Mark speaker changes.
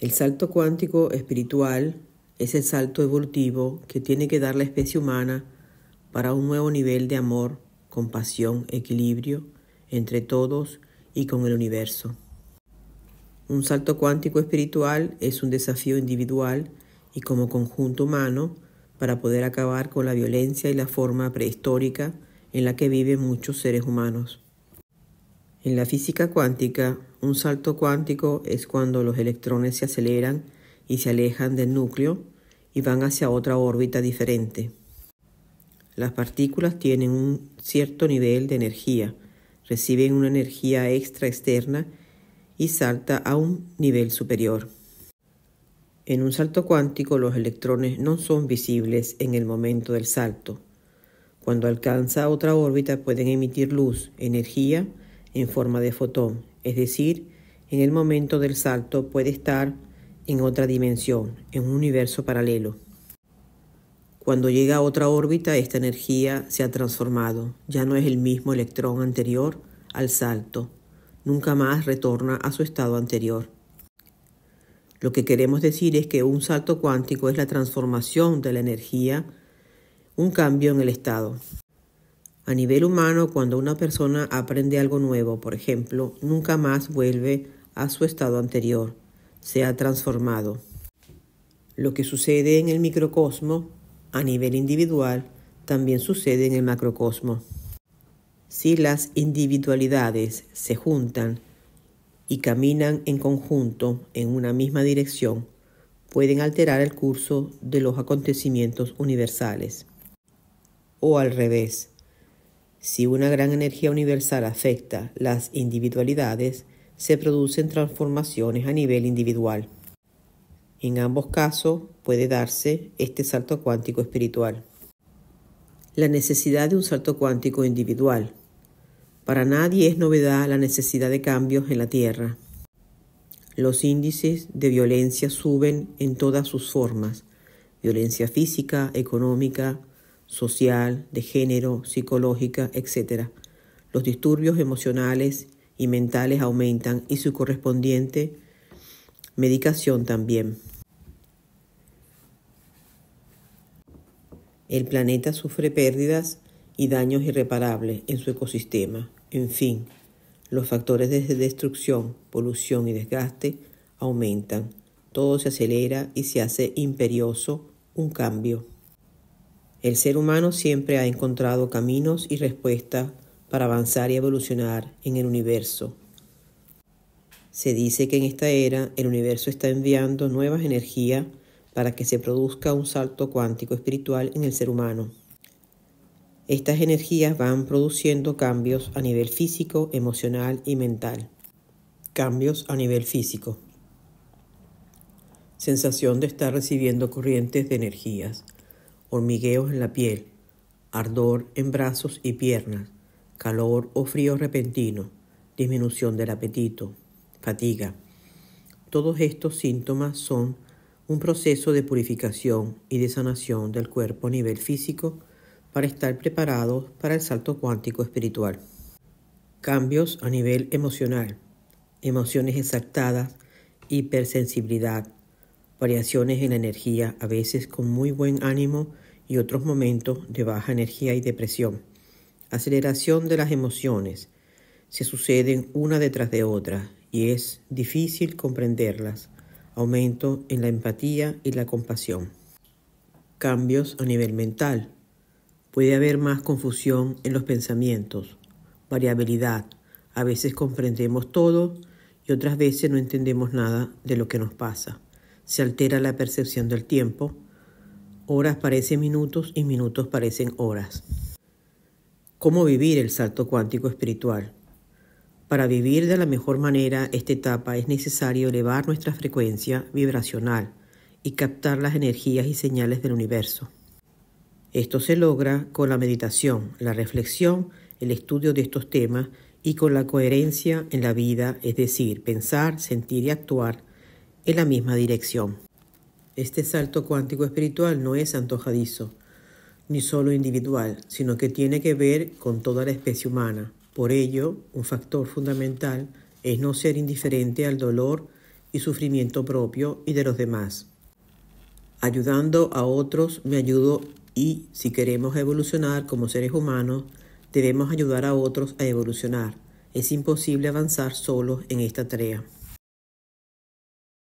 Speaker 1: El salto cuántico espiritual es el salto evolutivo que tiene que dar la especie humana para un nuevo nivel de amor, compasión, equilibrio entre todos y con el universo. Un salto cuántico espiritual es un desafío individual y como conjunto humano para poder acabar con la violencia y la forma prehistórica en la que viven muchos seres humanos. En la física cuántica, un salto cuántico es cuando los electrones se aceleran y se alejan del núcleo y van hacia otra órbita diferente. Las partículas tienen un cierto nivel de energía, reciben una energía extra externa y salta a un nivel superior. En un salto cuántico los electrones no son visibles en el momento del salto. Cuando alcanza otra órbita pueden emitir luz, energía, en forma de fotón, es decir, en el momento del salto puede estar en otra dimensión, en un universo paralelo. Cuando llega a otra órbita, esta energía se ha transformado, ya no es el mismo electrón anterior al salto, nunca más retorna a su estado anterior. Lo que queremos decir es que un salto cuántico es la transformación de la energía, un cambio en el estado. A nivel humano, cuando una persona aprende algo nuevo, por ejemplo, nunca más vuelve a su estado anterior, se ha transformado. Lo que sucede en el microcosmo, a nivel individual, también sucede en el macrocosmo. Si las individualidades se juntan y caminan en conjunto en una misma dirección, pueden alterar el curso de los acontecimientos universales. O al revés, si una gran energía universal afecta las individualidades, se producen transformaciones a nivel individual. En ambos casos puede darse este salto cuántico espiritual. La necesidad de un salto cuántico individual. Para nadie es novedad la necesidad de cambios en la Tierra. Los índices de violencia suben en todas sus formas, violencia física, económica, social, de género, psicológica, etc. Los disturbios emocionales y mentales aumentan y su correspondiente medicación también. El planeta sufre pérdidas y daños irreparables en su ecosistema. En fin, los factores de destrucción, polución y desgaste aumentan. Todo se acelera y se hace imperioso un cambio. El ser humano siempre ha encontrado caminos y respuestas para avanzar y evolucionar en el universo. Se dice que en esta era el universo está enviando nuevas energías para que se produzca un salto cuántico espiritual en el ser humano. Estas energías van produciendo cambios a nivel físico, emocional y mental. Cambios a nivel físico. Sensación de estar recibiendo corrientes de energías hormigueos en la piel, ardor en brazos y piernas, calor o frío repentino, disminución del apetito, fatiga. Todos estos síntomas son un proceso de purificación y de sanación del cuerpo a nivel físico para estar preparados para el salto cuántico espiritual. Cambios a nivel emocional, emociones exaltadas, hipersensibilidad, variaciones en la energía, a veces con muy buen ánimo y otros momentos de baja energía y depresión. Aceleración de las emociones. Se suceden una detrás de otra y es difícil comprenderlas. Aumento en la empatía y la compasión. Cambios a nivel mental. Puede haber más confusión en los pensamientos. Variabilidad. A veces comprendemos todo y otras veces no entendemos nada de lo que nos pasa se altera la percepción del tiempo, horas parecen minutos y minutos parecen horas. ¿Cómo vivir el salto cuántico espiritual? Para vivir de la mejor manera esta etapa es necesario elevar nuestra frecuencia vibracional y captar las energías y señales del universo. Esto se logra con la meditación, la reflexión, el estudio de estos temas y con la coherencia en la vida, es decir, pensar, sentir y actuar en la misma dirección. Este salto cuántico espiritual no es antojadizo, ni solo individual, sino que tiene que ver con toda la especie humana. Por ello, un factor fundamental es no ser indiferente al dolor y sufrimiento propio y de los demás. Ayudando a otros, me ayudo y si queremos evolucionar como seres humanos, debemos ayudar a otros a evolucionar. Es imposible avanzar solos en esta tarea.